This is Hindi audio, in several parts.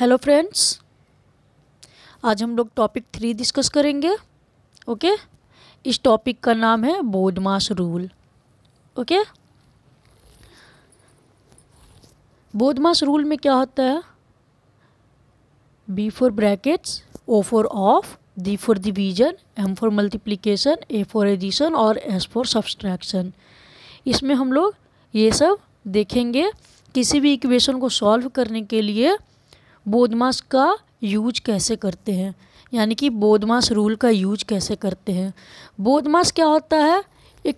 हेलो फ्रेंड्स आज हम लोग टॉपिक थ्री डिस्कस करेंगे ओके इस टॉपिक का नाम है BODMAS rule okay BODMAS rule में क्या होता है B for brackets O for of D for division M for multiplication A for addition और एस फॉर सब्सट्रैक्शन इसमें हम लोग ये सब देखेंगे किसी भी इक्वेशन को सॉल्व करने के लिए बोधमास का यूज कैसे करते हैं यानी कि बोधमास रूल का यूज कैसे करते हैं बोधमास क्या होता है एक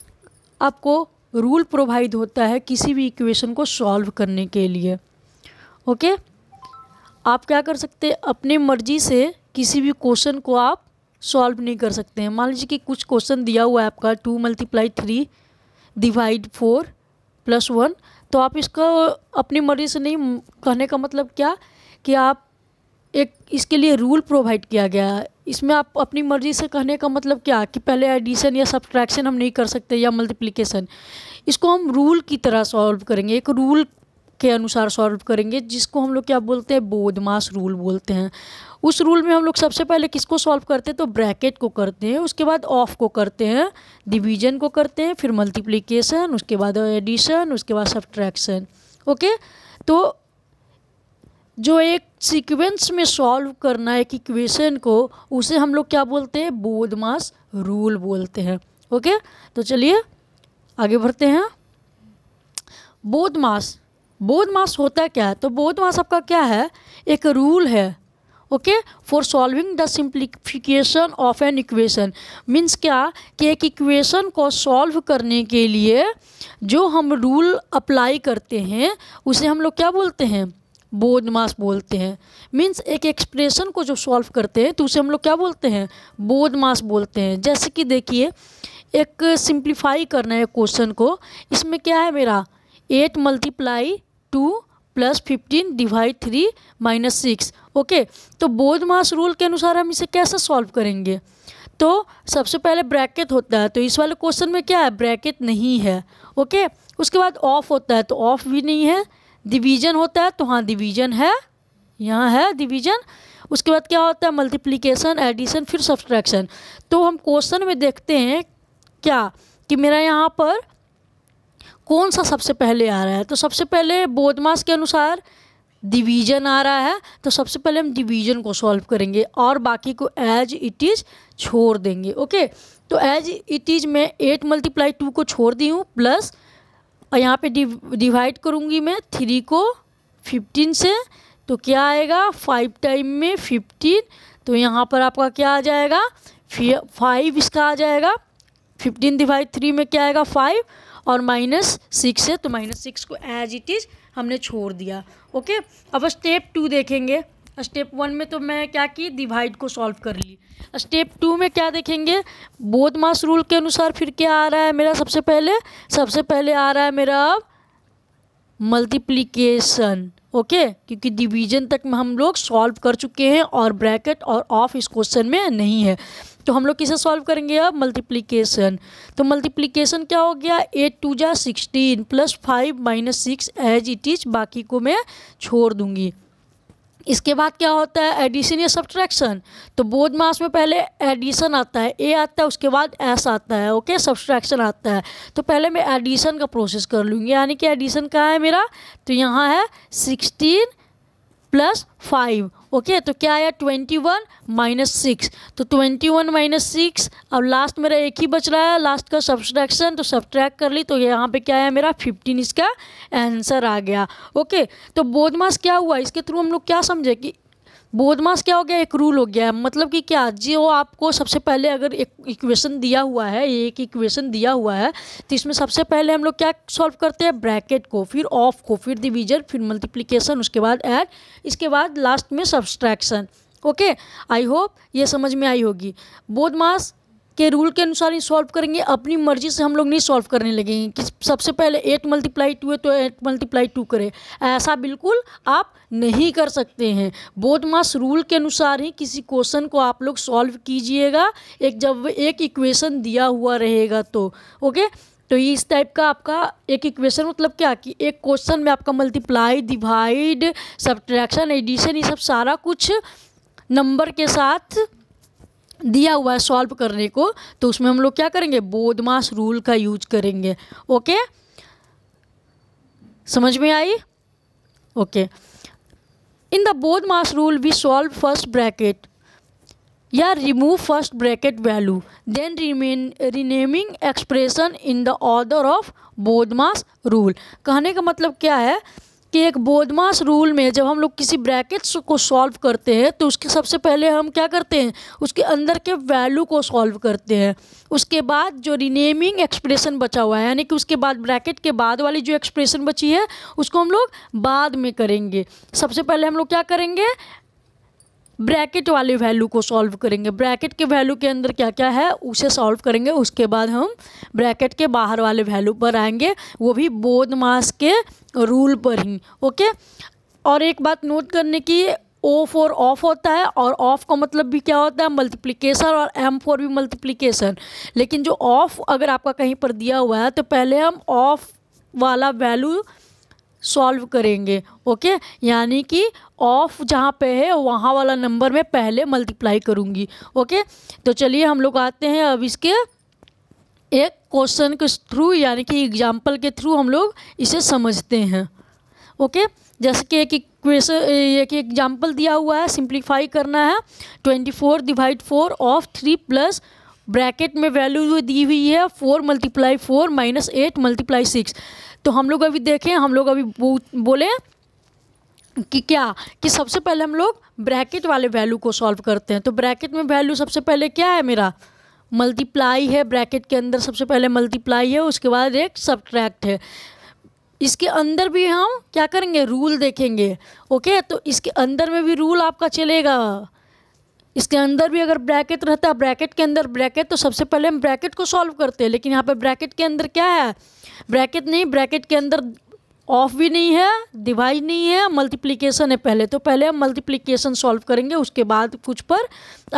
आपको रूल प्रोवाइड होता है किसी भी इक्वेशन को सॉल्व करने के लिए ओके आप क्या कर सकते हैं अपनी मर्जी से किसी भी क्वेश्चन को आप सॉल्व नहीं कर सकते हैं मान लीजिए कि कुछ क्वेश्चन दिया हुआ है आपका two multiply three divide four plus one तो आप इसका अपनी मर्जी से नहीं कहने का मतलब क्या कि आप एक इसके लिए रूल प्रोवाइड किया गया है इसमें आप अपनी मर्ज़ी से कहने का मतलब क्या कि पहले एडिशन या सब्ट्रैक्शन हम नहीं कर सकते या मल्टीप्लिकेशन इसको हम रूल की तरह सॉल्व करेंगे एक रूल के अनुसार सॉल्व करेंगे जिसको हम लोग क्या बोलते हैं बोधमास रूल बोलते हैं उस रूल में हम लोग सबसे पहले किसको सॉल्व करते हैं तो ब्रैकेट को करते हैं उसके बाद ऑफ को करते हैं डिवीजन को करते हैं फिर मल्टीप्लिकेशन उसके बाद एडिशन उसके बाद सब्ट्रैक्शन ओके तो जो एक सीक्वेंस में सॉल्व करना है एक इक्वेशन को उसे हम लोग क्या बोलते हैं बोध मास रूल बोलते हैं ओके तो चलिए आगे बढ़ते हैं बोध मास बोध मास होता क्या है तो बोध मास आपका क्या है एक रूल है okay for solving the simplification of an equation means क्या कि एक इक्वेशन को सॉल्व करने के लिए जो हम रूल अप्लाई करते हैं उसे हम लोग क्या बोलते हैं वो मास बोलते हैं मीन्स एक एक्सप्रेशन को जब सॉल्व करते हैं तो उसे हम लोग क्या बोलते हैं मास बोलते हैं जैसे कि देखिए एक सिंप्लीफाई करना है क्वेश्चन को इसमें क्या है मेरा eight multiply two plus fifteen divide three minus six okay तो मास रूल के अनुसार हम इसे कैसे सॉल्व करेंगे तो सबसे पहले ब्रैकेट होता है तो इस वाले क्वेश्चन में क्या है ब्रैकेट नहीं है ओके उसके बाद ऑफ होता है तो ऑफ भी नहीं है डिवीजन होता है तो हाँ डिवीजन है यहाँ है डिवीजन उसके बाद क्या होता है मल्टीप्लीकेशन एडिशन फिर सब्सट्रैक्शन तो हम क्वेश्चन में देखते हैं क्या कि मेरा यहाँ पर कौन सा सबसे पहले आ रहा है तो सबसे पहले बोधमास के अनुसार डिवीजन आ रहा है तो सबसे पहले हम डिवीजन को सॉल्व करेंगे और बाकी को एज इट इज़ छोड़ देंगे ओके तो एज इट इज़ मैं एट मल्टीप्लाई टू को छोड़ दी हूँ प्लस और यहाँ पे डिवाइड करूँगी मैं थ्री को फिफ्टीन से तो क्या आएगा फाइव टाइम में फिफ्टीन तो यहाँ पर आपका क्या आ जाएगा फाइव इसका आ जाएगा फिफ्टीन डिवाइड थ्री में क्या आएगा फाइव और माइनस सिक्स है तो माइनस सिक्स को एज इट इज़ हमने छोड़ दिया ओके अब स्टेप टू देखेंगे स्टेप वन में तो मैं क्या की डिवाइड को सॉल्व कर ली स्टेप टू में क्या देखेंगे बोध मास रूल के अनुसार फिर क्या आ रहा है मेरा सबसे पहले सबसे पहले आ रहा है मेरा अब मल्टीप्लीकेशन ओके क्योंकि डिवीजन तक में हम लोग सॉल्व कर चुके हैं और ब्रैकेट और ऑफ इस क्वेश्चन में नहीं है तो हम लोग किसे सॉल्व करेंगे अब मल्टीप्लीकेशन तो मल्टीप्लीकेशन क्या हो गया एट टू जा sixteen plus five minus six as it is बाकी को मैं छोड़ दूंगी इसके बाद क्या होता है एडिशन या सब्सट्रैक्शन तो बोध मास में पहले एडिशन आता है ए आता है उसके बाद एस आता है ओके सब्सट्रैक्शन आता है तो पहले मैं एडिशन का प्रोसेस कर लूँगी यानी कि एडिशन कहाँ है मेरा तो यहाँ है सिक्सटीन प्लस फाइव ओके तो क्या आया ट्वेंटी वन माइनस सिक्स तो ट्वेंटी वन माइनस सिक्स अब लास्ट मेरा एक ही बच रहा है लास्ट का सब्सट्रैक्शन तो सब्सट्रैक्ट कर ली तो यहाँ पे क्या आया मेरा फिफ्टीन इसका आंसर आ गया ओके तो बोधमास क्या हुआ इसके थ्रू हम लोग क्या समझे कि बोधमास क्या हो गया एक रूल हो गया मतलब कि क्या जो आपको सबसे पहले अगर एक इक्वेशन दिया हुआ है एक इक्वेशन दिया हुआ है तो इसमें सबसे पहले हम लोग क्या सॉल्व करते हैं ब्रैकेट को फिर ऑफ को फिर डिवीजन फिर मल्टीप्लिकेशन उसके बाद ऐड इसके बाद लास्ट में सब्सट्रैक्शन ओके आई होप ये समझ में आई होगी बोधमास के रूल के अनुसार ही सॉल्व करेंगे अपनी मर्जी से हम लोग नहीं सॉल्व करने लगेंगे कि सबसे पहले एट मल्टीप्लाई टू है तो एट मल्टीप्लाई टू करें ऐसा बिल्कुल आप नहीं कर सकते हैं बोध मास रूल के अनुसार ही किसी क्वेश्चन को आप लोग सॉल्व कीजिएगा एक जब एक इक्वेशन दिया हुआ रहेगा तो ओके तो ये इस टाइप का आपका एक इक्वेशन मतलब क्या कि एक क्वेश्चन में आपका मल्टीप्लाई डिवाइड सब्ट्रैक्शन एडिशन ये सब सारा कुछ नंबर के साथ दिया हुआ है सॉल्व करने को तो उसमें हम लोग क्या करेंगे बोधमास रूल का यूज करेंगे ओके समझ में आई okay in the BODMAS rule we solve first bracket या remove first bracket value then remain remaining expression in the order of BODMAS rule कहने का मतलब क्या है कि एक बोधमास रूल में जब हम लोग किसी ब्रैकेट्स को सॉल्व करते हैं तो उसके सबसे पहले हम क्या करते हैं उसके अंदर के वैल्यू को सॉल्व करते हैं उसके बाद जो रिनेमिंग एक्सप्रेशन बचा हुआ है यानी कि उसके बाद ब्रैकेट के बाद वाली जो एक्सप्रेशन बची है उसको हम लोग बाद में करेंगे सबसे पहले हम लोग क्या करेंगे ब्रैकेट वाली वैल्यू को सॉल्व करेंगे ब्रैकेट के वैल्यू के अंदर क्या क्या है उसे सॉल्व करेंगे उसके बाद हम ब्रैकेट के बाहर वाले वैल्यू पर आएंगे वो भी बोध मास के रूल पर ही ओके और एक बात नोट करने की ओ फोर ऑफ होता है और ऑफ का मतलब भी क्या होता है मल्टीप्लिकेशन और एम फोर भी मल्टीप्लिकेशन लेकिन जो ऑफ अगर आपका कहीं पर दिया हुआ है तो पहले हम ऑफ वाला वैल्यू सॉल्व करेंगे ओके यानी कि ऑफ जहाँ पे है वहाँ वाला नंबर में पहले मल्टीप्लाई करूँगी ओके तो चलिए हम लोग आते हैं अब इसके एक क्वेश्चन के थ्रू यानी कि एग्जाम्पल के थ्रू हम लोग इसे समझते हैं ओके जैसे कि एक क्वेश्चन एक एग्जाम्पल दिया हुआ है सिंप्लीफाई करना है twenty four divide four of three plus bracket में वैल्यू जो दी हुई है four multiply four minus eight multiply six तो हम लोग अभी देखें हम लोग अभी बो, बोले कि क्या कि सबसे पहले हम लोग ब्रैकेट वाले वैल्यू को सॉल्व करते हैं तो ब्रैकेट में वैल्यू सबसे पहले क्या है मेरा मल्टीप्लाई है ब्रैकेट के अंदर सबसे पहले मल्टीप्लाई है उसके बाद एक सब्ट्रैक्ट है इसके अंदर भी हम क्या करेंगे रूल देखेंगे ओके तो इसके अंदर में भी रूल आपका चलेगा इसके अंदर भी अगर ब्रैकेट रहता है ब्रैकेट के अंदर ब्रैकेट तो सबसे पहले हम ब्रैकेट को सॉल्व करते हैं लेकिन यहाँ पर ब्रैकेट के अंदर क्या है ब्रैकेट नहीं ब्रैकेट के अंदर ऑफ भी नहीं है डिवाइड नहीं है मल्टीप्लिकेशन है पहले तो पहले हम मल्टीप्लिकेशन सॉल्व करेंगे उसके बाद कुछ पर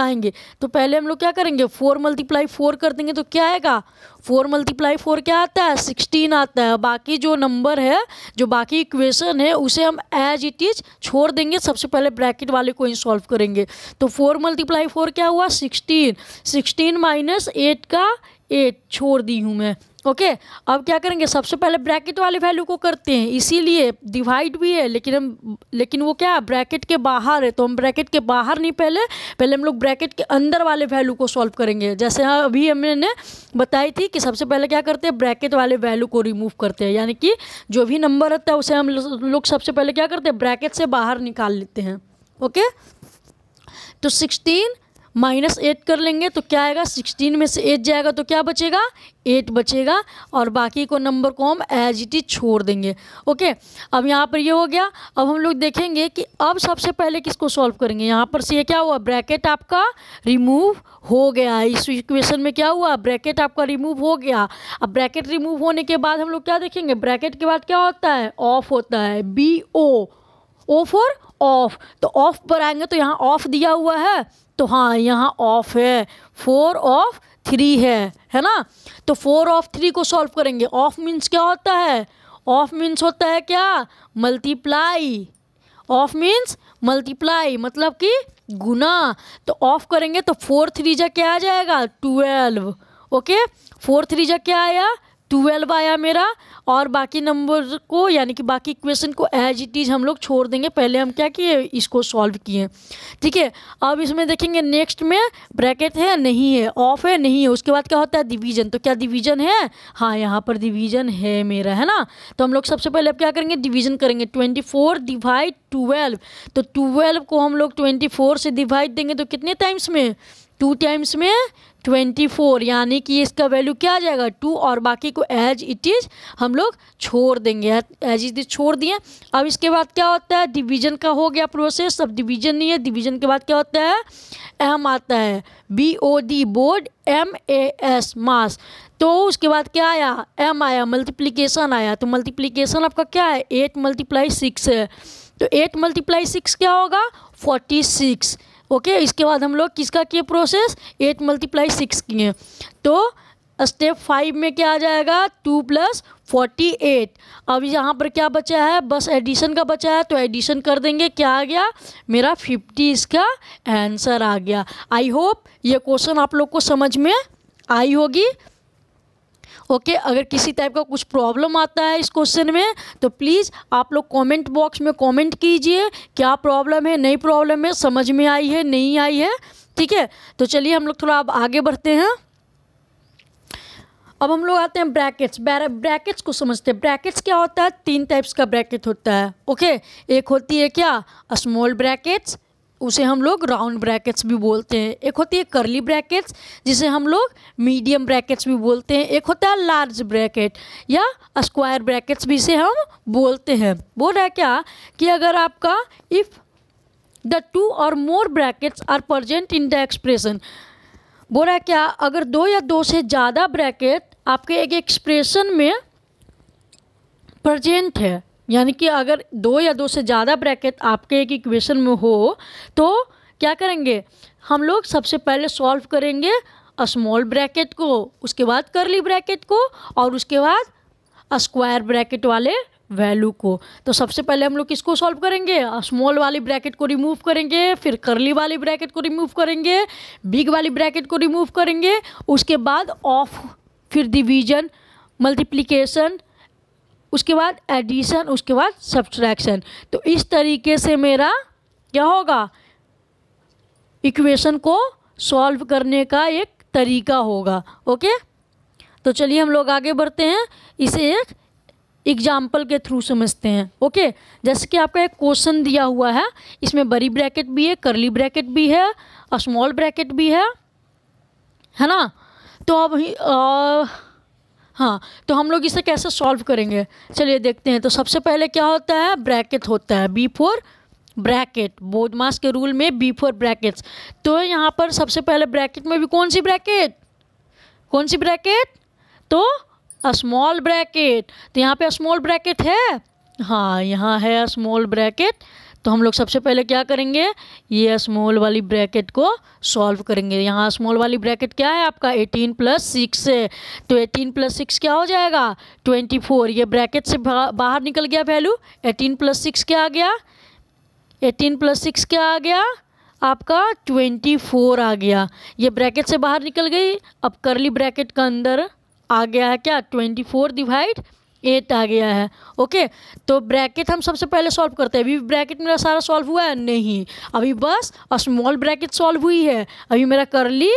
आएंगे तो पहले हम लोग क्या करेंगे फोर मल्टीप्लाई फोर कर देंगे तो क्या आएगा फोर मल्टीप्लाई फोर क्या आता है सिक्सटीन आता है बाकी जो नंबर है जो बाकी इक्वेशन है उसे हम एज इट इज छोड़ देंगे सबसे पहले ब्रैकेट वाले को ही सॉल्व करेंगे तो फोर मल्टीप्लाई फोर क्या हुआ सिक्सटीन सिक्सटीन माइनस एट का एट छोड़ दी हूँ मैं ओके अब क्या करेंगे सबसे पहले ब्रैकेट वाले वैल्यू को करते हैं इसीलिए डिवाइड भी है लेकिन हम लेकिन वो क्या है ब्रैकेट के बाहर है तो हम ब्रैकेट के बाहर नहीं पहले पहले हम लोग ब्रैकेट के अंदर वाले वैल्यू को सॉल्व करेंगे जैसे हाँ अभी हमने बताई थी कि सबसे पहले क्या करते हैं ब्रैकेट वाले वैल्यू को रिमूव करते हैं यानी कि जो भी नंबर रहता है उसे हम लोग सबसे पहले क्या करते हैं ब्रैकेट से बाहर निकाल लेते हैं ओके तो सिक्सटीन माइनस एट कर लेंगे तो क्या आएगा सिक्सटीन में से एट जाएगा तो क्या बचेगा एट बचेगा और बाकी को नंबर को हम एज इट इज छोड़ देंगे ओके अब यहाँ पर ये हो गया अब हम लोग देखेंगे कि अब सबसे पहले किसको सॉल्व करेंगे यहाँ पर से ये क्या हुआ ब्रैकेट आपका रिमूव हो गया इस इक्वेशन में क्या हुआ ब्रैकेट आपका रिमूव हो गया अब ब्रैकेट रिमूव होने के बाद हम लोग क्या देखेंगे ब्रैकेट के बाद क्या होता है ऑफ होता है B O O for of तो ऑफ पर आएंगे तो यहाँ ऑफ दिया हुआ है तो हाँ यहाँ ऑफ है फोर ऑफ थ्री है है ना तो फोर ऑफ थ्री को सॉल्व करेंगे ऑफ मीन्स क्या होता है ऑफ मीन्स होता है क्या मल्टीप्लाई ऑफ मीन्स मल्टीप्लाई मतलब कि गुना तो ऑफ करेंगे तो फोर थ्री जा क्या आ जाएगा ट्वेल्व ओके फोर थ्री जा क्या आया ट्वेल्व आया मेरा और बाकी नंबर को यानी कि बाकी इक्वेशन को एज इट इज़ हम लोग छोड़ देंगे पहले हम क्या किए इसको सॉल्व किए ठीक है अब इसमें देखेंगे नेक्स्ट में ब्रैकेट है नहीं है ऑफ है नहीं है उसके बाद क्या होता है डिवीजन तो क्या डिवीजन है हाँ यहाँ पर डिवीजन है मेरा है ना तो हम लोग सबसे पहले अब क्या करेंगे डिवीजन करेंगे ट्वेंटी फोर डिवाइड ट्वेल्व तो ट्वेल्व को हम लोग ट्वेंटी फोर से डिवाइड देंगे तो कितने टाइम्स में टू टाइम्स में ट्वेंटी फोर यानी कि इसका वैल्यू क्या आ जाएगा टू और बाकी को एज इट इज़ हम लोग छोड़ देंगे एज इट इज़ छोड़ दिए अब इसके बाद क्या होता है डिवीजन का हो गया प्रोसेस अब डिवीजन नहीं है डिवीजन के बाद क्या होता है एम आता है B O D board M A S mass तो उसके बाद क्या आया एम आया मल्टीप्लीकेशन आया तो मल्टीप्लिकेशन आपका क्या है एट मल्टीप्लाई सिक्स है तो एट मल्टीप्लाई सिक्स क्या होगा फोर्टी सिक्स ओके इसके बाद हम लोग किसका किए प्रोसेस एट मल्टीप्लाई सिक्स किए तो स्टेप फाइव में क्या आ जाएगा टू प्लस फोर्टी एट अब यहाँ पर क्या बचा है बस एडिशन का बचा है तो एडिशन कर देंगे क्या आ गया मेरा फिफ्टी इसका आंसर आ गया आई होप ये क्वेश्चन आप लोग को समझ में आई होगी ओके okay, अगर किसी टाइप का कुछ प्रॉब्लम आता है इस क्वेश्चन में तो प्लीज़ आप लोग कमेंट बॉक्स में कमेंट कीजिए क्या प्रॉब्लम है नई प्रॉब्लम है समझ में आई है नहीं आई है ठीक है तो चलिए हम लोग थोड़ा अब आगे बढ़ते हैं अब हम लोग आते हैं ब्रैकेट्स ब्रैकेट्स को समझते हैं ब्रैकेट्स क्या होता है तीन टाइप्स का ब्रैकेट होता है ओके okay? एक होती है क्या स्मॉल ब्रैकेट्स उसे हम लोग राउंड ब्रैकेट्स भी बोलते हैं एक होती है करली ब्रैकेट्स जिसे हम लोग मीडियम ब्रैकेट्स भी बोलते हैं एक होता है लार्ज ब्रैकेट या स्क्वायर ब्रैकेट्स भी इसे हम बोलते हैं बोल रहा है क्या कि अगर आपका इफ़ द टू और more brackets are present in the expression बोल रहा है क्या अगर दो या दो से ज़्यादा ब्रैकेट आपके एक एक्सप्रेशन में प्रजेंट है यानी कि अगर दो या दो से ज़्यादा ब्रैकेट आपके एक इक्वेशन में हो तो क्या करेंगे हम लोग सबसे पहले सॉल्व करेंगे स्मॉल ब्रैकेट को उसके बाद करली ब्रैकेट को और उसके बाद स्क्वायर ब्रैकेट वाले वैल्यू को तो सबसे पहले हम लोग किसको सॉल्व करेंगे स्मॉल वाली ब्रैकेट को रिमूव करेंगे फिर करली वाली ब्रैकेट को रिमूव करेंगे बिग वाली ब्रैकेट को रिमूव करेंगे उसके बाद ऑफ फिर डिवीजन मल्टीप्लिकेशन उसके बाद एडिशन उसके बाद सब्सट्रैक्शन तो इस तरीके से मेरा क्या होगा इक्वेशन को सॉल्व करने का एक तरीका होगा ओके तो चलिए हम लोग आगे बढ़ते हैं इसे एक एग्जाम्पल के थ्रू समझते हैं ओके जैसे कि आपका एक क्वेश्चन दिया हुआ है इसमें बड़ी ब्रैकेट भी है करली ब्रैकेट भी है और स्मॉल ब्रैकेट भी है है ना तो अब हाँ तो हम लोग इसे कैसे सॉल्व करेंगे चलिए देखते हैं तो सबसे पहले क्या होता है ब्रैकेट होता है बी फोर ब्रैकेट बोध मास के रूल में बी फोर ब्रैकेट्स तो यहाँ पर सबसे पहले ब्रैकेट में भी कौन सी ब्रैकेट कौन सी ब्रैकेट तो स्मॉल ब्रैकेट तो यहाँ पे स्मॉल ब्रैकेट है हाँ यहाँ है स्मॉल ब्रैकेट तो हम लोग सबसे पहले क्या करेंगे ये स्मॉल वाली ब्रैकेट को सॉल्व करेंगे यहाँ स्मॉल वाली ब्रैकेट क्या है आपका एटीन प्लस सिक्स है तो एटीन प्लस सिक्स क्या हो जाएगा ट्वेंटी फोर ये ब्रैकेट से बाहर निकल गया वैल्यू एटीन प्लस सिक्स क्या आ गया एटीन प्लस सिक्स क्या आ गया आपका ट्वेंटी फोर आ गया ये ब्रैकेट से बाहर निकल गई अब करली ब्रैकेट का अंदर आ गया है क्या ट्वेंटी फोर डिवाइड एट आ गया है ओके तो ब्रैकेट हम सबसे पहले सॉल्व करते हैं अभी ब्रैकेट मेरा सारा सॉल्व हुआ है नहीं अभी बस स्मॉल ब्रैकेट सॉल्व हुई है अभी मेरा करली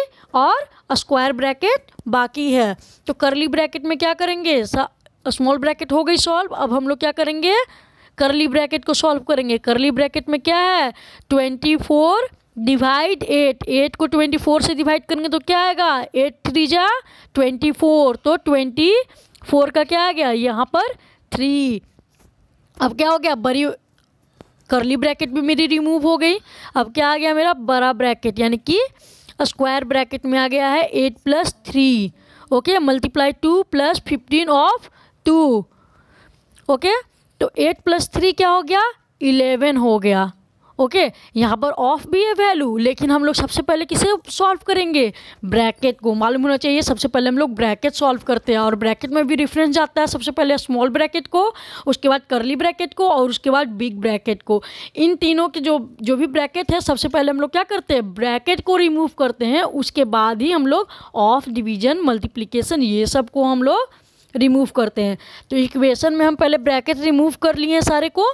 और स्क्वायर ब्रैकेट बाकी है तो करली ब्रैकेट में क्या करेंगे स्मॉल ब्रैकेट हो गई सॉल्व अब हम लोग क्या करेंगे करली ब्रैकेट को सॉल्व करेंगे करली ब्रैकेट में क्या है twenty four divide eight eight को ट्वेंटी फोर से डिवाइड करेंगे तो क्या आएगा एट थ्री जा ट्वेंटी फोर तो ट्वेंटी फोर का क्या आ गया यहाँ पर थ्री अब क्या हो गया बड़ी करली ब्रैकेट भी मेरी रिमूव हो गई अब क्या आ गया मेरा बड़ा ब्रैकेट यानी कि स्क्वायर ब्रैकेट में आ गया है eight plus three okay multiply two plus fifteen of two okay तो एट प्लस थ्री क्या हो गया इलेवन हो गया ओके okay, यहाँ पर ऑफ भी है वैल्यू लेकिन हम लोग सबसे पहले किसे सॉल्व करेंगे ब्रैकेट को मालूम होना चाहिए सबसे पहले हम लोग ब्रैकेट सॉल्व करते हैं और ब्रैकेट में भी रिफरेंस जाता है सबसे पहले स्मॉल ब्रैकेट को उसके बाद करली ब्रैकेट को और उसके बाद बिग ब्रैकेट को इन तीनों के जो जो भी ब्रैकेट है सबसे पहले हम लोग क्या करते हैं ब्रैकेट को रिमूव करते हैं उसके बाद ही हम लोग ऑफ डिवीजन मल्टीप्लीकेशन ये सब को हम लोग रिमूव करते हैं तो इक्वेशन में हम पहले ब्रैकेट रिमूव कर लिए सारे को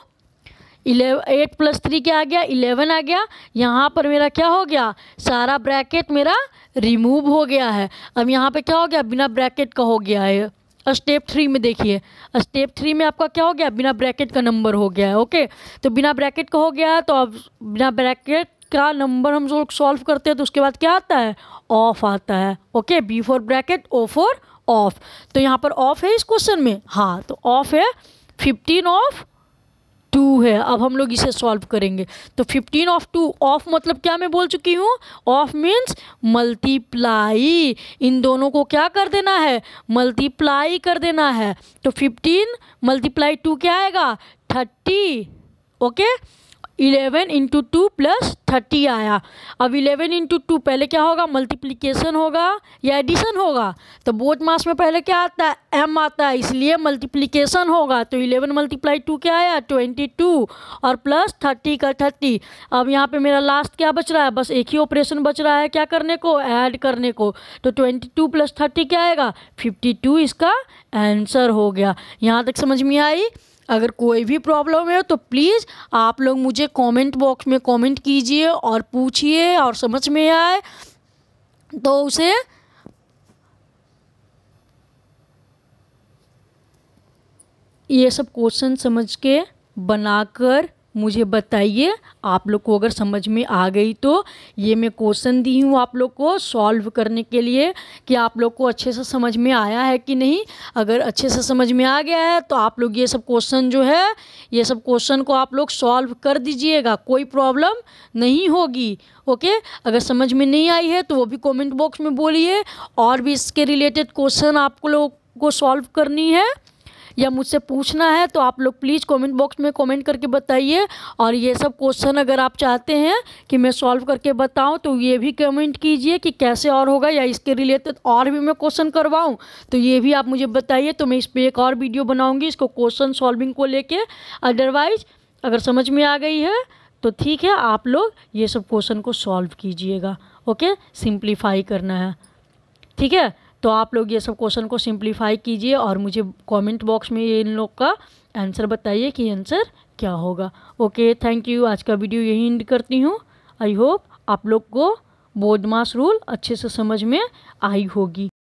इलेवन एट प्लस थ्री क्या आ गया इलेवन आ गया यहाँ पर मेरा क्या हो गया सारा ब्रैकेट मेरा रिमूव हो गया है अब यहाँ पे क्या हो गया बिना ब्रैकेट का हो गया है स्टेप थ्री में देखिए स्टेप थ्री में आपका क्या हो गया बिना ब्रैकेट का नंबर हो गया है ओके तो बिना ब्रैकेट का हो गया तो अब बिना ब्रैकेट का नंबर हम लोग सॉल्व करते हैं तो उसके बाद क्या आता है ऑफ आता है okay B for bracket O for of तो यहाँ पर ऑफ है इस क्वेश्चन में हाँ तो ऑफ है फिफ्टीन ऑफ टू है अब हम लोग इसे सॉल्व करेंगे तो फिफ्टीन ऑफ टू ऑफ मतलब क्या मैं बोल चुकी हूँ ऑफ मीन्स मल्टीप्लाई इन दोनों को क्या कर देना है मल्टीप्लाई कर देना है तो फिफ्टीन मल्टीप्लाई टू क्या आएगा thirty okay okay? Eleven into two plus thirty आया अब इलेवन इंटू टू पहले क्या होगा मल्टीप्लिकेशन होगा या एडिशन होगा तो बोध मास में पहले क्या आता है एम आता है इसलिए मल्टीप्लिकेशन होगा तो इलेवन मल्टीप्लाई टू क्या आया ट्वेंटी टू और प्लस थर्टी का थर्टी अब यहाँ पे मेरा लास्ट क्या बच रहा है बस एक ही ऑपरेशन बच रहा है क्या करने को ऐड करने को तो ट्वेंटी टू प्लस थर्टी क्या आएगा फिफ्टी टू इसका आंसर हो गया यहाँ तक समझ में आई अगर कोई भी प्रॉब्लम है तो प्लीज़ आप लोग मुझे कमेंट बॉक्स में कमेंट कीजिए और पूछिए और समझ में आए तो उसे ये सब क्वेश्चन समझ के बनाकर मुझे बताइए आप लोग को अगर समझ में आ गई तो ये मैं क्वेश्चन दी हूँ आप लोग को सॉल्व करने के लिए कि आप लोग को अच्छे से समझ में आया है कि नहीं अगर अच्छे से समझ में आ गया है तो आप लोग ये सब क्वेश्चन जो है ये सब क्वेश्चन को आप लोग सॉल्व कर दीजिएगा कोई प्रॉब्लम नहीं होगी ओके अगर समझ में नहीं आई है तो वो भी कॉमेंट बॉक्स में बोलिए और भी इसके रिलेटेड क्वेश्चन आप लोग को सॉल्व करनी है या मुझसे पूछना है तो आप लोग प्लीज़ कमेंट बॉक्स में कमेंट करके बताइए और ये सब क्वेश्चन अगर आप चाहते हैं कि मैं सॉल्व करके बताऊं तो ये भी कमेंट कीजिए कि कैसे और होगा या इसके रिलेटेड और भी मैं क्वेश्चन करवाऊँ तो ये भी आप मुझे बताइए तो मैं इस पर एक और वीडियो बनाऊँगी इसको क्वेश्चन सॉल्विंग को लेकर अदरवाइज़ अगर समझ में आ गई है तो ठीक है आप लोग ये सब क्वेश्चन को सॉल्व कीजिएगा ओके सिंप्लीफाई करना है ठीक है तो आप लोग ये सब क्वेश्चन को सिंप्लीफाई कीजिए और मुझे कमेंट बॉक्स में ये इन लोग का आंसर बताइए कि आंसर क्या होगा ओके थैंक यू आज का वीडियो यही एंड करती हूँ आई होप आप लोग को बोधमास रूल अच्छे से समझ में आई होगी